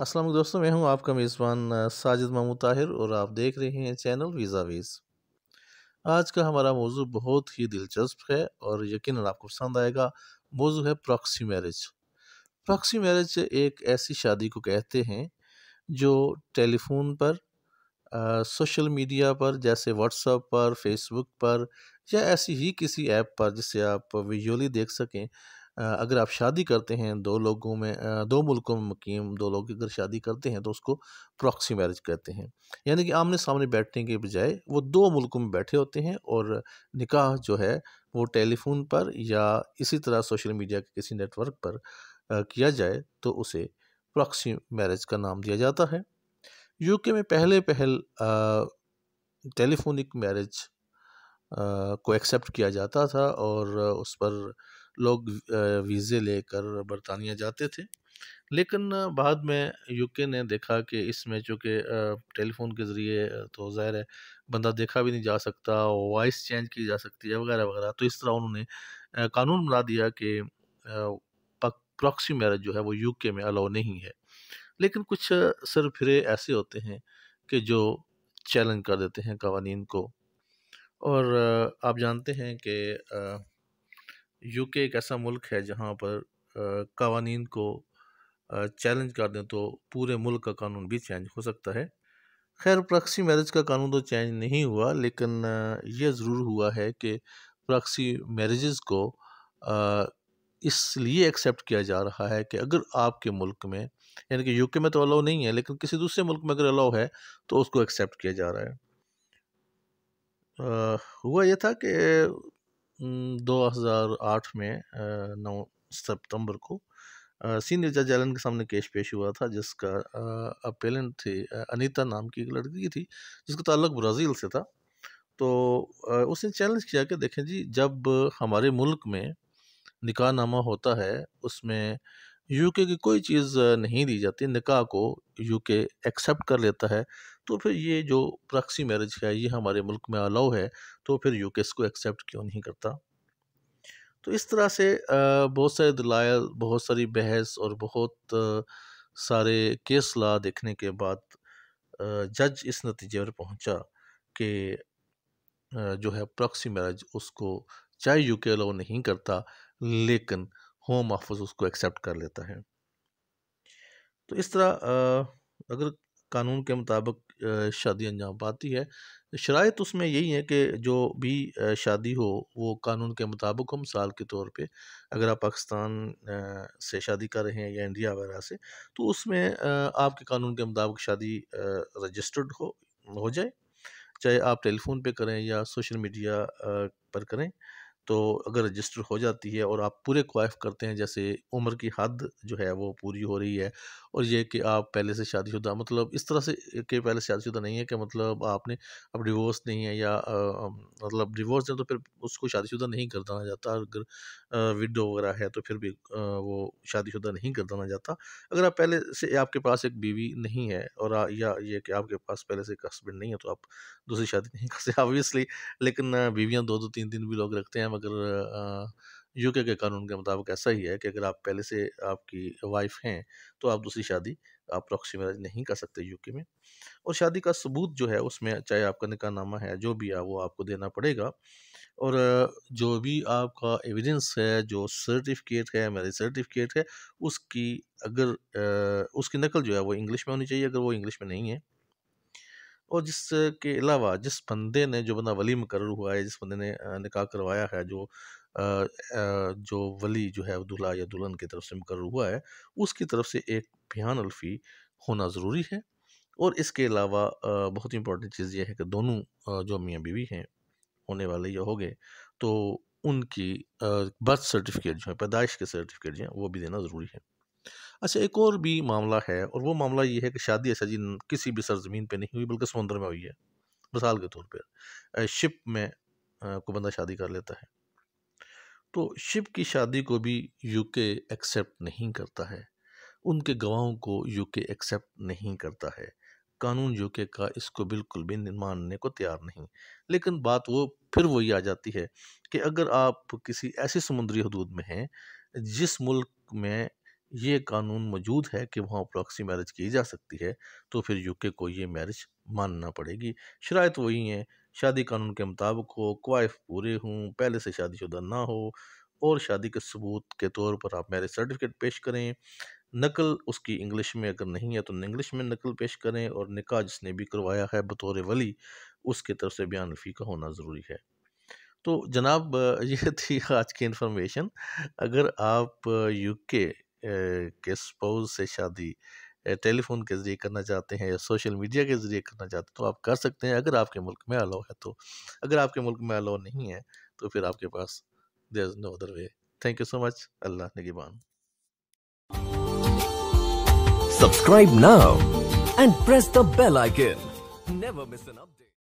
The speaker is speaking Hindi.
असलम दोस्तों मैं हूं आपका मेज़बान साजिद महमूद ताहिर और आप देख रहे हैं चैनल वीज़ा वीज़ आज का हमारा मौजू बहुत ही दिलचस्प है और यकीन आपको पसंद आएगा मौजू है प्रॉक्सी मैरिज प्रॉक्सी मैरिज एक ऐसी शादी को कहते हैं जो टेलीफोन पर आ, सोशल मीडिया पर जैसे व्हाट्सएप पर फेसबुक पर या ऐसी ही किसी ऐप पर जिसे आप विजुअली देख सकें अगर आप शादी करते हैं दो लोगों में दो मुल्कों में मुकीम दो लोग अगर शादी करते हैं तो उसको प्रॉक्सी मैरिज कहते हैं यानी कि आमने सामने बैठने के बजाय वो दो मुल्कों में बैठे होते हैं और निकाह जो है वो टेलीफोन पर या इसी तरह सोशल मीडिया के किसी नेटवर्क पर किया जाए तो उसे प्रॉक्सी मैरिज का नाम दिया जाता है यूके में पहले पहल टेलीफोनिक मैरिज को एक्सेप्ट किया जाता था और उस पर लोग वीज़े लेकर बरतानिया जाते थे लेकिन बाद में यूके ने देखा कि इसमें चूँकि टेलीफोन के ज़रिए तो ज़ाहिर है बंदा देखा भी नहीं जा सकता वॉइस चेंज की जा सकती है वगैरह वगैरह तो इस तरह उन्होंने कानून बना दिया कि प्रॉक्सी मैरिज जो है वो यूके में अलाउ नहीं है लेकिन कुछ सर फिरे ऐसे होते हैं कि जो चैलेंज कर देते हैं कवानीन को और आप जानते हैं कि यूके एक ऐसा मुल्क है जहाँ पर कवानीन को चैलेंज कर दें तो पूरे मुल्क का कानून भी चेंज हो सकता है खैर प्रॉक्सी मैरिज का कानून तो चेंज नहीं हुआ लेकिन यह ज़रूर हुआ है कि प्रॉक्सी मैरिज़ को इसलिए एक्सेप्ट किया जा रहा है कि अगर आपके मुल्क में यानी कि यूके में तो अलाउ नहीं है लेकिन किसी दूसरे मुल्क में अगर अलाउ है तो उसको एक्सेप्ट किया जा रहा है आ, हुआ यह था कि 2008 में नौ सितंबर को सीनियर जज एलन के सामने केस पेश हुआ था जिसका अपेलेंट थी अनीता नाम की एक लड़की थी जिसका ताल्लुक ब्राज़ील से था तो उसने चैलेंज किया कि देखें जी जब हमारे मुल्क में निकाह नामा होता है उसमें यूके की कोई चीज़ नहीं दी जाती निकाह को यूके एक्सेप्ट कर लेता है तो फिर ये जो प्रॉक्सी मैरिज है ये हमारे मुल्क में अलाउ है तो फिर यूके इसको एक्सेप्ट क्यों नहीं करता तो इस तरह से बहुत सारे दलायल बहुत सारी बहस और बहुत सारे केस ला देखने के बाद जज इस नतीजे पर पहुंचा कि जो है प्रॉक्सी मैरिज उसको चाहे के अलाउ नहीं करता लेकिन होम ऑफिस उसको एक्सेप्ट कर लेता है तो इस तरह अगर कानून के मुताबिक शादी अंजाम पाती है शरात तो उसमें यही है कि जो भी शादी हो वो कानून के मुताबिक हो मिसाल के तौर पे अगर आप पाकिस्तान से शादी कर रहे हैं या इंडिया वगैरह से तो उसमें आपके कानून के मुताबिक शादी रजिस्टर्ड हो हो जाए चाहे आप टेलीफोन पे करें या सोशल मीडिया पर करें तो अगर रजिस्टर हो जाती है और आप पूरे क्वाइफ करते हैं जैसे उम्र की हद जो है वो पूरी हो रही है और ये कि आप पहले से शादीशुदा मतलब इस तरह से कि पहले से शादीशुदा नहीं है कि मतलब आपने अब डिवोर्स नहीं है या आ, मतलब डिवोर्स है तो फिर उसको शादीशुदा नहीं कर दाना जाता अगर विडो वगैरह है तो फिर भी आ, वो शादीशुदा नहीं कर दाना जाता अगर आप पहले से आपके पास एक बीवी नहीं है और आ, या ये कि आपके पास पहले से एक हस्बैंड नहीं है तो आप दूसरी शादी नहीं कर सकते ऑब्वियसली लेकिन बीवियाँ दो दो तीन दिन भी लोग रखते हैं मगर यूके के कानून के मुताबिक ऐसा ही है कि अगर आप पहले से आपकी वाइफ हैं तो आप दूसरी शादी आप प्रॉक्सी मैरिज नहीं कर सकते यूके में और शादी का सबूत जो है उसमें चाहे आपका निकाहनामा है जो भी है वो आपको देना पड़ेगा और जो भी आपका एविडेंस है जो सर्टिफिकेट है मैरिज सर्टिफिकेट है उसकी अगर उसकी नकल जो है वो इंग्लिश में होनी चाहिए अगर वो इंग्लिश में नहीं है और जिसके अलावा जिस बंदे ने जो बंदा वली मुकर हुआ है जिस बंदे ने निकाह करवाया है जो जो वली जो है दूल्हा या दुल्हन की तरफ से मुकर हुआ है उसकी तरफ से एक बयान अल्फी होना ज़रूरी है और इसके अलावा बहुत इंपॉर्टेंट चीज़ यह है कि दोनों जो मियाँ बीवी हैं होने वाले या हो गए तो उनकी बर्थ सर्टिफिकेट जो है पैदाइश के सर्टिफिकेट जो है वो भी देना ज़रूरी है अच्छा एक और भी मामला है और वो मामला ये है कि शादी ऐसा जी किसी भी सरजमीन पे नहीं हुई बल्कि समुंदर में हुई है मिसाल के तौर पर शिप में को बंदा शादी कर लेता है तो शिव की शादी को भी यूके एक्सेप्ट नहीं करता है उनके गवाहों को यूके एक्सेप्ट नहीं करता है कानून यूके का इसको बिल्कुल भी मानने को तैयार नहीं लेकिन बात वो फिर वही आ जाती है कि अगर आप किसी ऐसी समुद्री हदूद में हैं जिस मुल्क में ये कानून मौजूद है कि वहाँ प्रॉक्सी मैरिज की जा सकती है तो फिर यूके को ये मैरिज मानना पड़ेगी शरात वही है शादी कानून के मुताबिक हो क्वाइफ पूरे हों पहले से शादीशुदा ना हो और शादी के सबूत के तौर पर आप मैरिज सर्टिफिकेट पेश करें नकल उसकी इंग्लिश में अगर नहीं है तो इंग्लिश में नकल पेश करें और निकाह जिसने भी करवाया है बतौर वली उसके तरफ से बयान फी का होना ज़रूरी है तो जनाब यह थी आज की इंफॉर्मेशन अगर आप यूके के स्पाउस से शादी टेलीफोन के ज़रिए करना चाहते हैं या सोशल मीडिया के ज़रिए करना चाहते हैं तो आप कर सकते हैं अगर आपके मुल्क में अलाउ है तो अगर आपके मुल्क में अलाउ नहीं है तो फिर आपके पास there is no other way thank you so much Allah नगीबान subscribe now and press the bell icon never miss an update